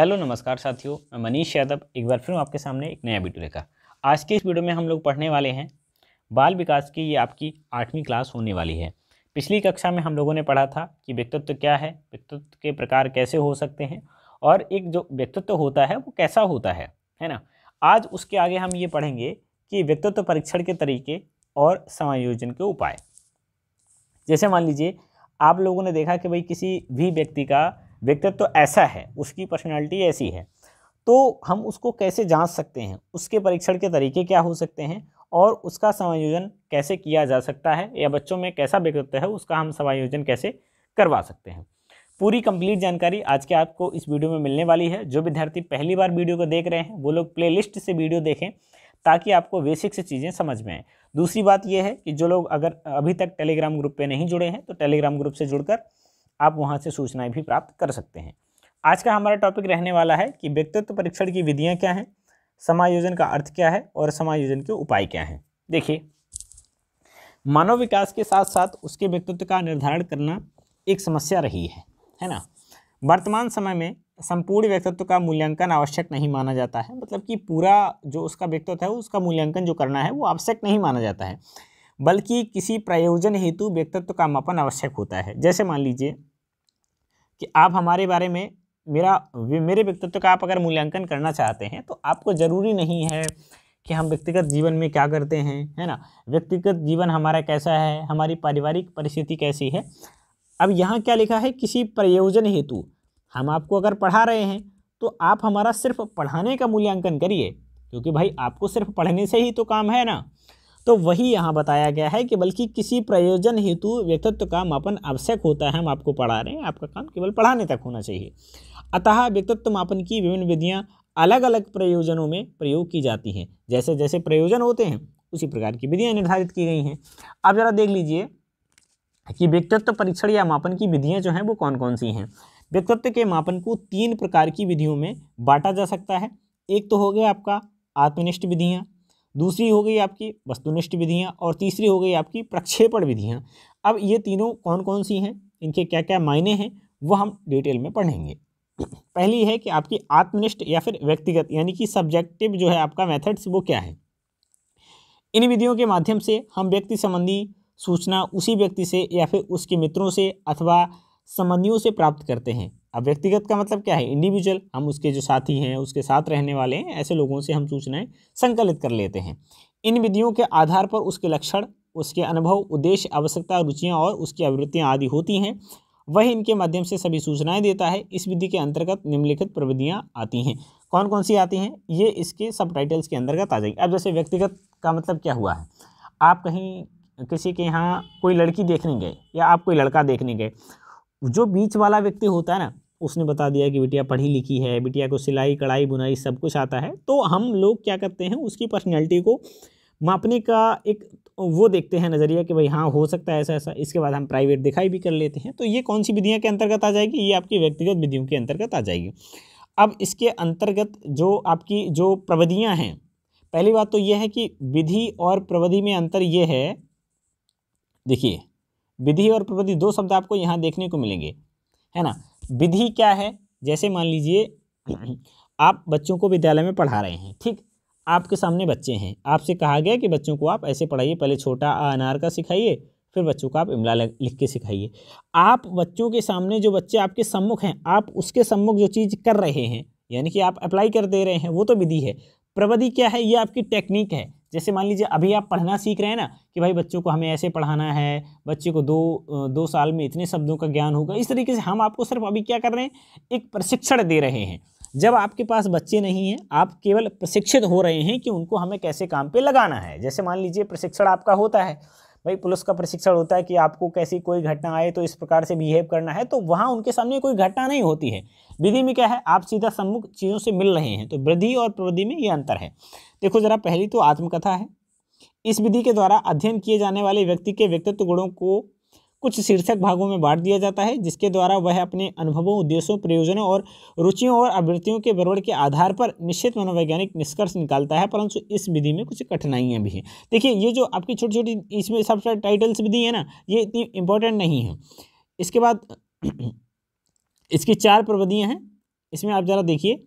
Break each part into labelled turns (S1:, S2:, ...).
S1: hello नमस्कार साथियों मैं मनीष यादव एक बार फिर हूँ आपके सामने एक नया वीडियो लेकर आज के इस वीडियो में हम लोग पढ़ने वाले हैं बाल विकास की ये आपकी आठवीं क्लास होने वाली है पिछली कक्षा में हम लोगों ने पढ़ा था कि व्यक्तित्व क्या है व्यक्तित्व के प्रकार कैसे हो सकते हैं और एक जो व्यक्तित्व होता है वो कैसा होता है है ना आज उसके आगे हम ये पढ़ेंगे कि व्यक्तित्व परीक्षण के तरीके और समायोजन के उपाय जैसे मान लीजिए आप लोगों ने देखा कि भाई किसी भी व्यक्ति का व्यक्तित्व तो ऐसा है उसकी पर्सनैलिटी ऐसी है तो हम उसको कैसे जांच सकते हैं उसके परीक्षण के तरीके क्या हो सकते हैं और उसका समायोजन कैसे किया जा सकता है या बच्चों में कैसा व्यक्तित्व है उसका हम समायोजन कैसे करवा सकते हैं पूरी कंप्लीट जानकारी आज के आपको इस वीडियो में मिलने वाली है जो विद्यार्थी पहली बार वीडियो को देख रहे हैं वो लोग प्ले से वीडियो देखें ताकि आपको बेसिक से चीज़ें समझ में आएँ दूसरी बात यह है कि जो लोग अगर अभी तक टेलीग्राम ग्रुप पर नहीं जुड़े हैं तो टेलीग्राम ग्रुप से जुड़कर आप वहाँ से सूचनाएँ भी प्राप्त कर सकते हैं आज का हमारा टॉपिक रहने वाला है कि व्यक्तित्व परीक्षण की विधियाँ क्या हैं समायोजन का अर्थ क्या है और समायोजन के उपाय क्या हैं देखिए मानव विकास के साथ साथ उसके व्यक्तित्व का निर्धारण करना एक समस्या रही है है ना वर्तमान समय में संपूर्ण व्यक्तित्व का मूल्यांकन आवश्यक नहीं माना जाता है मतलब कि पूरा जो उसका व्यक्तित्व है उसका मूल्यांकन जो करना है वो आवश्यक नहीं माना जाता है बल्कि किसी प्रयोजन हेतु व्यक्तित्व का मापन आवश्यक होता है जैसे मान लीजिए कि आप हमारे बारे में मेरा मेरे व्यक्तित्व का आप अगर मूल्यांकन करना चाहते हैं तो आपको ज़रूरी नहीं है कि हम व्यक्तिगत जीवन में क्या करते हैं है ना व्यक्तिगत जीवन हमारा कैसा है हमारी पारिवारिक परिस्थिति कैसी है अब यहाँ क्या लिखा है किसी प्रयोजन हेतु हम आपको अगर पढ़ा रहे हैं तो आप हमारा सिर्फ पढ़ाने का मूल्यांकन करिए क्योंकि भाई आपको सिर्फ पढ़ने से ही तो काम है ना तो वही यहाँ बताया गया है कि बल्कि किसी प्रयोजन हेतु व्यक्तित्व का मापन आवश्यक होता है हम आपको पढ़ा रहे हैं आपका काम केवल पढ़ाने तक होना चाहिए अतः व्यक्तित्व मापन की विभिन्न विधियाँ अलग अलग प्रयोजनों में प्रयोग की जाती हैं जैसे जैसे प्रयोजन होते हैं उसी प्रकार की विधियाँ निर्धारित की गई हैं आप ज़रा देख लीजिए कि व्यक्तित्व परीक्षण या मापन की विधियाँ जो हैं वो कौन कौन सी हैं व्यक्तित्व के मापन को तीन प्रकार की विधियों में बांटा जा सकता है एक तो हो गया आपका आत्मनिष्ठ विधियाँ दूसरी हो गई आपकी वस्तुनिष्ठ विधियाँ और तीसरी हो गई आपकी प्रक्षेपण विधियाँ अब ये तीनों कौन कौन सी हैं इनके क्या क्या मायने हैं वह हम डिटेल में पढ़ेंगे पहली है कि आपकी आत्मनिष्ठ या फिर व्यक्तिगत यानी कि सब्जेक्टिव जो है आपका मेथड्स वो क्या है इन विधियों के माध्यम से हम व्यक्ति संबंधी सूचना उसी व्यक्ति से या फिर उसके मित्रों से अथवा संबंधियों से प्राप्त करते हैं अब व्यक्तिगत का मतलब क्या है इंडिविजुअल हम उसके जो साथी हैं उसके साथ रहने वाले हैं ऐसे लोगों से हम सूचनाएं संकलित कर लेते हैं इन विधियों के आधार पर उसके लक्षण उसके अनुभव उद्देश्य आवश्यकता रुचियाँ और उसकी आवृत्तियाँ आदि होती हैं वह इनके माध्यम से सभी सूचनाएँ देता है इस विधि के अंतर्गत निम्नलिखित प्रविधियाँ आती हैं कौन कौन सी आती हैं ये इसके सब टाइटल्स के अंतर्गत आ जाएगी अब जैसे व्यक्तिगत का मतलब क्या हुआ है आप कहीं किसी के यहाँ कोई लड़की देखने गए या आप कोई लड़का देखने गए जो बीच वाला व्यक्ति होता है ना उसने बता दिया कि बिटिया पढ़ी लिखी है बिटिया को सिलाई कढ़ाई बुनाई सब कुछ आता है तो हम लोग क्या करते हैं उसकी पर्सनैलिटी को मापने का एक वो देखते हैं नज़रिया कि भाई हाँ हो सकता है ऐसा ऐसा इसके बाद हम प्राइवेट दिखाई भी कर लेते हैं तो ये कौन सी विधियाँ के अंतर्गत आ जाएगी ये आपकी व्यक्तिगत विधियों के अंतर्गत आ जाएगी अब इसके अंतर्गत जो आपकी जो प्रविधियाँ हैं पहली बात तो यह है कि विधि और प्रविधि में अंतर ये है देखिए विधि और प्रविधि दो शब्द आपको यहाँ देखने को मिलेंगे है ना विधि क्या है जैसे मान लीजिए आप बच्चों को विद्यालय में पढ़ा रहे हैं ठीक आपके सामने बच्चे हैं आपसे कहा गया कि बच्चों को आप ऐसे पढ़ाइए पहले छोटा अनार का सिखाइए फिर बच्चों को आप इमला लिख के सिखाइए आप बच्चों के सामने जो बच्चे आपके सम्मुख हैं आप उसके सम्मुख जो चीज़ कर रहे हैं यानी कि आप अप्लाई कर दे रहे हैं वो तो विधि है प्रविधि क्या है ये आपकी टेक्निक है जैसे मान लीजिए अभी आप पढ़ना सीख रहे हैं ना कि भाई बच्चों को हमें ऐसे पढ़ाना है बच्चे को दो दो साल में इतने शब्दों का ज्ञान होगा इस तरीके से हम आपको सिर्फ अभी क्या कर रहे हैं एक प्रशिक्षण दे रहे हैं जब आपके पास बच्चे नहीं हैं आप केवल प्रशिक्षित हो रहे हैं कि उनको हमें कैसे काम पर लगाना है जैसे मान लीजिए प्रशिक्षण आपका होता है भाई पुलिस का प्रशिक्षण होता है कि आपको कैसी कोई घटना आए तो इस प्रकार से बिहेव करना है तो वहाँ उनके सामने कोई घटना नहीं होती है विधि में क्या है आप सीधा सम्मुख चीज़ों से मिल रहे हैं तो वृद्धि और प्रवृद्धि में ये अंतर है देखो ज़रा पहली तो आत्मकथा है इस विधि के द्वारा अध्ययन किए जाने वाले व्यक्ति के व्यक्तित्व गुणों को कुछ शीर्षक भागों में बांट दिया जाता है जिसके द्वारा वह अपने अनुभवों उद्देश्यों प्रयोजनों और रुचियों और आवृत्तियों के बरवड़ के आधार पर निश्चित मनोवैज्ञानिक निष्कर्ष निकालता है परंतु इस विधि में कुछ कठिनाइयाँ भी हैं देखिए ये जो आपकी छोटी छोटी इसमें सब टाइटल्स विधि है ना ये इतनी इम्पोर्टेंट नहीं है इसके बाद इसकी चार प्रविधियाँ हैं इसमें आप ज़रा देखिए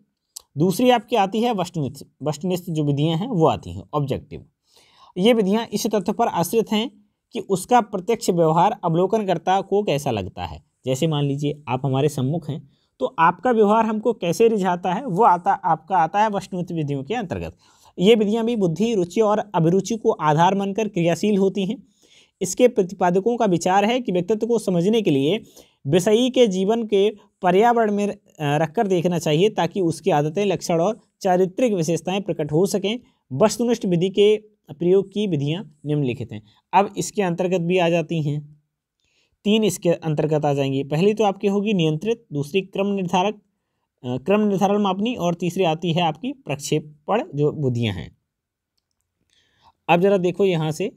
S1: दूसरी आपकी आती है वस्तुनिष्ठ वस्तुनिष्ठ जो विधियाँ हैं वो आती हैं ऑब्जेक्टिव ये विधियाँ इस तथ्य पर आश्रित हैं कि उसका प्रत्यक्ष व्यवहार अवलोकनकर्ता को कैसा लगता है जैसे मान लीजिए आप हमारे सम्मुख हैं तो आपका व्यवहार हमको कैसे रिझाता है वो आता आपका आता है वस्तुत विधियों के अंतर्गत ये विधियाँ भी बुद्धि रुचि और अभिरुचि को आधार मानकर क्रियाशील होती हैं इसके प्रतिपादकों का विचार है कि व्यक्तित्व को समझने के लिए विषयी के जीवन के पर्यावरण में रखकर देखना चाहिए ताकि उसकी आदतें लक्षण और चारित्रिक विशेषताएं प्रकट हो सकें वस्तुनिष्ठ विधि के प्रयोग की विधियां निम्नलिखित हैं अब इसके अंतर्गत भी आ जाती हैं तीन इसके अंतर्गत आ जाएंगी पहली तो आपकी होगी नियंत्रित दूसरी क्रम निर्धारक क्रम निर्धारण मापनी और तीसरी आती है आपकी प्रक्षेपण जो बुद्धियाँ हैं अब जरा देखो यहाँ से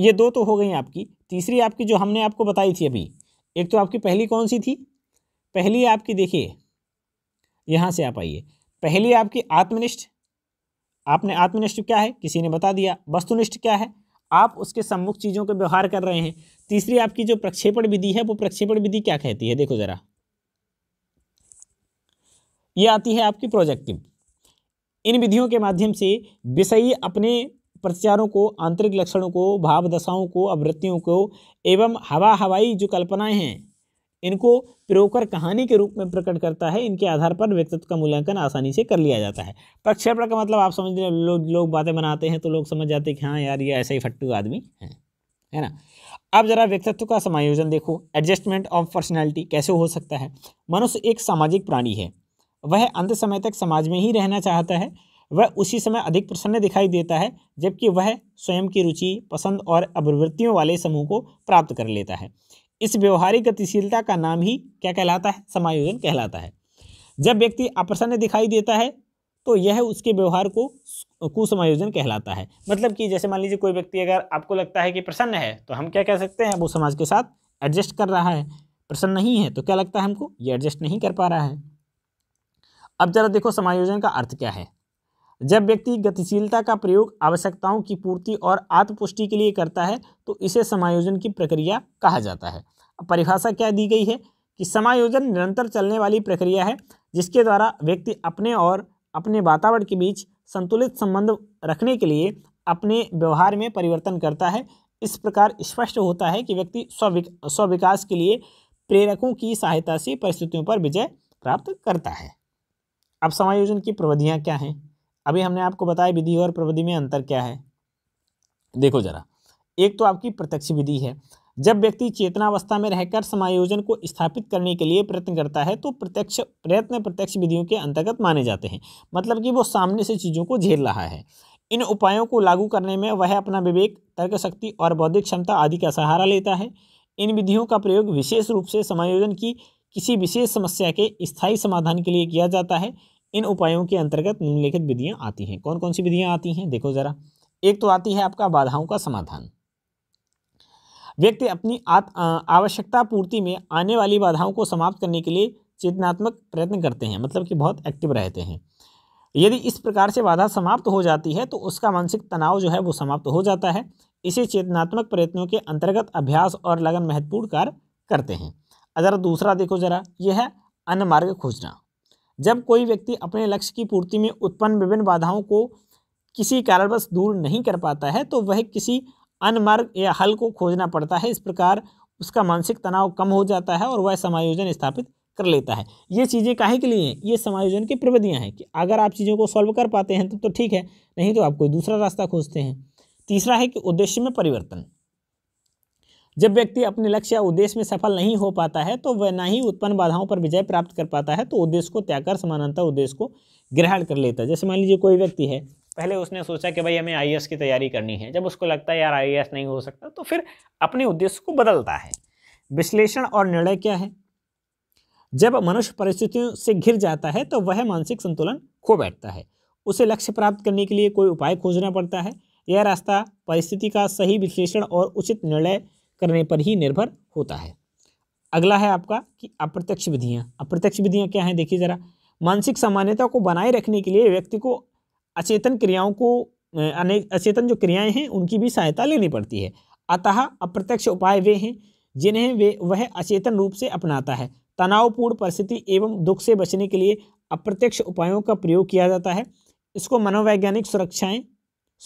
S1: ये दो तो हो गई आपकी तीसरी आपकी जो हमने आपको बताई थी अभी एक तो आपकी पहली कौन सी थी पहली आपकी देखिए यहाँ से आप आइए पहली आपकी आत्मनिष्ठ आपने आत्मनिष्ठ क्या है किसी ने बता दिया वस्तुनिष्ठ क्या है आप उसके सम्मुख चीज़ों का व्यवहार कर रहे हैं तीसरी आपकी जो प्रक्षेपण विधि है वो प्रक्षेपण विधि क्या कहती है देखो ज़रा ये आती है आपकी प्रोजेक्टिव इन विधियों के माध्यम से विषयी अपने प्रत्यारों को आंतरिक लक्षणों को भाव दशाओं को आवृत्तियों को एवं हवा हवाई जो कल्पनाएं हैं इनको पिरोकर कहानी के रूप में प्रकट करता है इनके आधार पर व्यक्तित्व का मूल्यांकन आसानी से कर लिया जाता है प्रक्षेपण का मतलब आप समझ रहे लोग लो बातें बनाते हैं तो लोग समझ जाते हैं कि हाँ यार ये ऐसा ही फट्टू आदमी है है ना अब जरा व्यक्तित्व का समायोजन देखो एडजस्टमेंट ऑफ पर्सनैलिटी कैसे हो सकता है मनुष्य एक सामाजिक प्राणी है वह अंत समय तक समाज में ही रहना चाहता है वह उसी समय अधिक प्रसन्न दिखाई देता है जबकि वह स्वयं की रुचि पसंद और अभिवृत्तियों वाले समूह को प्राप्त कर लेता है इस व्यवहारिक गतिशीलता का नाम ही क्या कहलाता है समायोजन कहलाता है जब व्यक्ति अप्रसन्न दिखाई देता है तो यह उसके व्यवहार को कुसमायोजन कहलाता है मतलब कि जैसे मान लीजिए कोई व्यक्ति अगर आपको लगता है कि प्रसन्न है तो हम क्या कह सकते हैं वो समाज के साथ एडजस्ट कर रहा है प्रसन्न नहीं है तो क्या लगता है हमको ये एडजस्ट नहीं कर पा रहा है अब जरा देखो समायोजन का अर्थ क्या है जब व्यक्ति गतिशीलता का प्रयोग आवश्यकताओं की पूर्ति और आत्मपुष्टि के लिए करता है तो इसे समायोजन की प्रक्रिया कहा जाता है परिभाषा क्या दी गई है कि समायोजन निरंतर चलने वाली प्रक्रिया है जिसके द्वारा व्यक्ति अपने और अपने वातावरण के बीच संतुलित संबंध रखने के लिए अपने व्यवहार में परिवर्तन करता है इस प्रकार स्पष्ट होता है कि व्यक्ति स्विक स्विकास के लिए प्रेरकों की सहायता से परिस्थितियों पर विजय प्राप्त करता है अब समायोजन की प्रविधियाँ क्या हैं अभी हमने आपको बताया विधि और प्रविधि में अंतर क्या है देखो जरा एक तो आपकी प्रत्यक्ष विधि है जब व्यक्ति चेतनावस्था में रहकर समायोजन को स्थापित करने के लिए प्रयत्न करता है तो प्रत्यक्ष प्रयत्न प्रत्यक्ष विधियों के अंतर्गत माने जाते हैं मतलब कि वो सामने से चीज़ों को झेल रहा है इन उपायों को लागू करने में वह अपना विवेक तर्क शक्ति और बौद्धिक क्षमता आदि का सहारा लेता है इन विधियों का प्रयोग विशेष रूप से समायोजन की किसी विशेष समस्या के स्थायी समाधान के लिए किया जाता है इन उपायों के अंतर्गत निम्नलिखित विधियाँ आती हैं कौन कौन सी विधियाँ आती हैं देखो ज़रा एक तो आती है आपका बाधाओं का समाधान व्यक्ति अपनी आवश्यकता पूर्ति में आने वाली बाधाओं को समाप्त करने के लिए चेतनात्मक प्रयत्न करते हैं मतलब कि बहुत एक्टिव रहते हैं यदि इस प्रकार से बाधा समाप्त हो जाती है तो उसका मानसिक तनाव जो है वो समाप्त हो जाता है इसे चेतनात्मक प्रयत्नों के अंतर्गत अभ्यास और लगन महत्वपूर्ण कार्य करते हैं अगर दूसरा देखो जरा यह है अन्य मार्ग खोजना जब कोई व्यक्ति अपने लक्ष्य की पूर्ति में उत्पन्न विभिन्न बाधाओं को किसी कारणवश दूर नहीं कर पाता है तो वह किसी मार्ग या हल को खोजना पड़ता है इस प्रकार उसका मानसिक तनाव कम हो जाता है और वह समायोजन स्थापित कर लेता है ये चीज़ें काहे के लिए हैं ये समायोजन की प्रविधियाँ हैं कि अगर आप चीज़ों को सॉल्व कर पाते हैं तब तो, तो ठीक है नहीं तो आप कोई दूसरा रास्ता खोजते हैं तीसरा है कि उद्देश्य में परिवर्तन जब व्यक्ति अपने लक्ष्य या उद्देश्य में सफल नहीं हो पाता है तो वह ना ही उत्पन्न बाधाओं पर विजय प्राप्त कर पाता है तो उद्देश्य को त्याग कर समानांतर उद्देश्य को ग्रहण कर लेता है जैसे मान लीजिए कोई व्यक्ति है पहले उसने सोचा कि भाई हमें आई की तैयारी करनी है जब उसको लगता है यार आई नहीं हो सकता तो फिर अपने उद्देश्य को बदलता है विश्लेषण और निर्णय क्या है जब मनुष्य परिस्थितियों से घिर जाता है तो वह मानसिक संतुलन खो बैठता है उसे लक्ष्य प्राप्त करने के लिए कोई उपाय खोजना पड़ता है यह रास्ता परिस्थिति का सही विश्लेषण और उचित निर्णय करने पर ही निर्भर होता है अगला है आपका कि अप्रत्यक्ष विधियाँ अप्रत्यक्ष विधियाँ क्या हैं देखिए ज़रा मानसिक सामान्यता को बनाए रखने के लिए व्यक्ति को अचेतन क्रियाओं को अनेक अचेतन जो क्रियाएं हैं उनकी भी सहायता लेनी पड़ती है अतः अप्रत्यक्ष उपाय वे हैं जिन्हें वे वह अचेतन रूप से अपनाता है तनावपूर्ण परिस्थिति एवं दुख से बचने के लिए अप्रत्यक्ष उपायों का प्रयोग किया जाता है इसको मनोवैज्ञानिक सुरक्षाएँ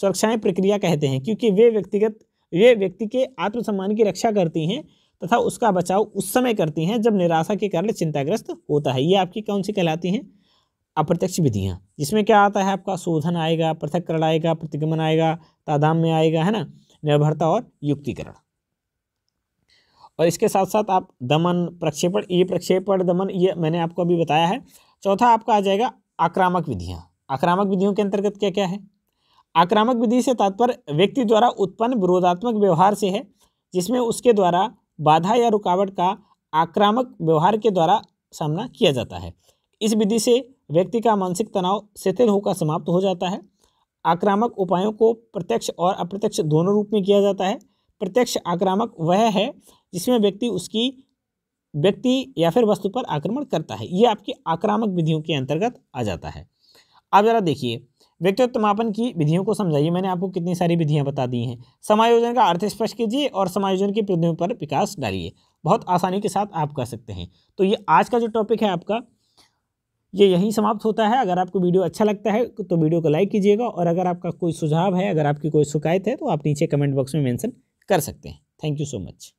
S1: सुरक्षाएँ प्रक्रिया कहते हैं क्योंकि वे व्यक्तिगत वे व्यक्ति के आत्मसम्मान की रक्षा करती हैं तथा उसका बचाव उस समय करती हैं जब निराशा के कारण चिंताग्रस्त होता है ये आपकी कौन सी कहलाती हैं अप्रत्यक्ष विधियाँ जिसमें क्या आता है आपका शोधन आएगा पृथककरण आएगा प्रतिगमन आएगा तादाम में आएगा है ना निर्भरता और युक्तिकरण और इसके साथ साथ आप दमन प्रक्षेपण ये प्रक्षेपण दमन ये मैंने आपको अभी बताया है चौथा आपका आ जाएगा आक्रामक विधियाँ आक्रामक विधियों के अंतर्गत क्या क्या है आक्रामक विधि से तात्पर्य व्यक्ति द्वारा उत्पन्न विरोधात्मक व्यवहार से है जिसमें उसके द्वारा बाधा या रुकावट का आक्रामक व्यवहार के द्वारा सामना किया जाता है इस विधि से व्यक्ति का मानसिक तनाव शिथिल होकर समाप्त हो जाता है आक्रामक उपायों को प्रत्यक्ष और अप्रत्यक्ष दोनों रूप में किया जाता है प्रत्यक्ष आक्रामक वह है जिसमें व्यक्ति उसकी व्यक्ति या फिर वस्तु पर आक्रमण करता है ये आपकी आक्रामक विधियों के अंतर्गत आ जाता है आप ज़रा देखिए व्यक्तित्व मापन की विधियों को समझाइए मैंने आपको कितनी सारी विधियां बता दी हैं समायोजन का अर्थ स्पष्ट कीजिए और समायोजन की प्रतियों पर विकास डालिए बहुत आसानी के साथ आप कर सकते हैं तो ये आज का जो टॉपिक है आपका ये यहीं समाप्त होता है अगर आपको वीडियो अच्छा लगता है तो वीडियो को लाइक कीजिएगा और अगर आपका कोई सुझाव है अगर आपकी कोई शिकायत है तो आप नीचे कमेंट बॉक्स में मेंशन कर सकते हैं थैंक यू सो मच